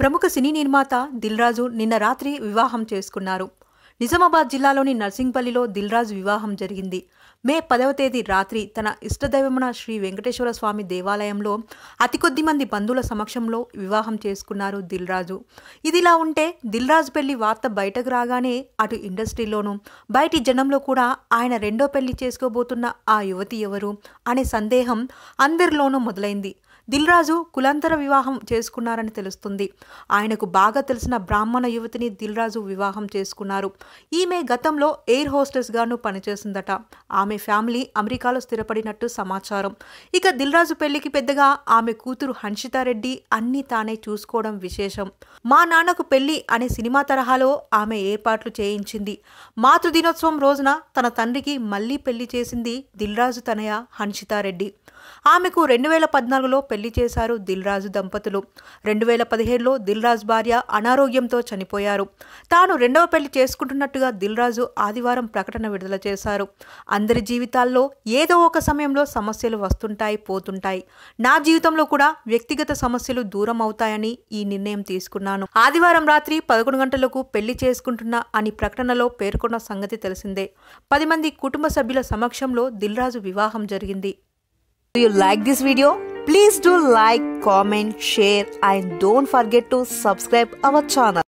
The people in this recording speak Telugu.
ప్రముఖ సినీ నిర్మాత దిల్రాజు నిన్న రాత్రి వివాహం చేసుకున్నారు నిజామాబాద్ జిల్లాలోని నర్సింగ్పల్లిలో దిల్రాజు వివాహం జరిగింది మే పదవ తేదీ రాత్రి తన ఇష్టదైవమున శ్రీ వెంకటేశ్వర స్వామి దేవాలయంలో అతి కొద్ది మంది బంధువుల సమక్షంలో వివాహం చేసుకున్నారు దిల్రాజు ఇదిలా ఉంటే దిల్రాజు పెళ్లి వార్త బయటకు రాగానే అటు ఇండస్ట్రీలోనూ బయటి జనంలో కూడా ఆయన రెండో పెళ్లి చేసుకోబోతున్న ఆ యువతి ఎవరు అనే సందేహం అందరిలోనూ మొదలైంది దిల్రాజు కులాంతర వివాహం చేసుకున్నారని తెలుస్తుంది ఆయనకు బాగా తెలిసిన బ్రాహ్మణ యువతిని దిల్రాజు వివాహం చేసుకున్నారు ఈమె గతంలో ఎయిర్ హోస్టెస్గాను పనిచేసిందట ఆమె ఆమె ఫ్యామిలీ అమెరికాలో స్థిరపడినట్టు సమాచారం ఇక దిల్రాజు పెళ్లికి పెద్దగా ఆమె కూతురు హన్షితారెడ్డి అన్ని తానే చూసుకోవడం విశేషం మా నాన్నకు పెళ్లి అనే సినిమా తరహాలో ఆమె ఏర్పాట్లు చేయించింది మాతృ దినోత్సవం రోజున తన తండ్రికి మళ్లీ పెళ్లి చేసింది దిల్రాజు తనయ హన్షితారెడ్డి ఆమెకు రెండు వేల పద్నాలుగులో పెళ్లి చేశారు దిల్రాజు దంపతులు రెండు వేల పదిహేడులో దిల్రాజు భార్య అనారోగ్యంతో చనిపోయారు తాను రెండవ పెళ్లి చేసుకుంటున్నట్టుగా దిల్రాజు ఆదివారం ప్రకటన విడుదల చేశారు అందరి జీవితాల్లో ఏదో ఒక సమయంలో సమస్యలు వస్తుంటాయి పోతుంటాయి నా జీవితంలో కూడా వ్యక్తిగత సమస్యలు దూరం అవుతాయని ఈ నిర్ణయం తీసుకున్నాను ఆదివారం రాత్రి పదకొండు గంటలకు పెళ్లి చేసుకుంటున్నా అని ప్రకటనలో పేర్కొన్న సంగతి తెలిసిందే పది మంది కుటుంబ సభ్యుల సమక్షంలో దిల్రాజు వివాహం జరిగింది you like this video please do like comment share and don't forget to subscribe our channel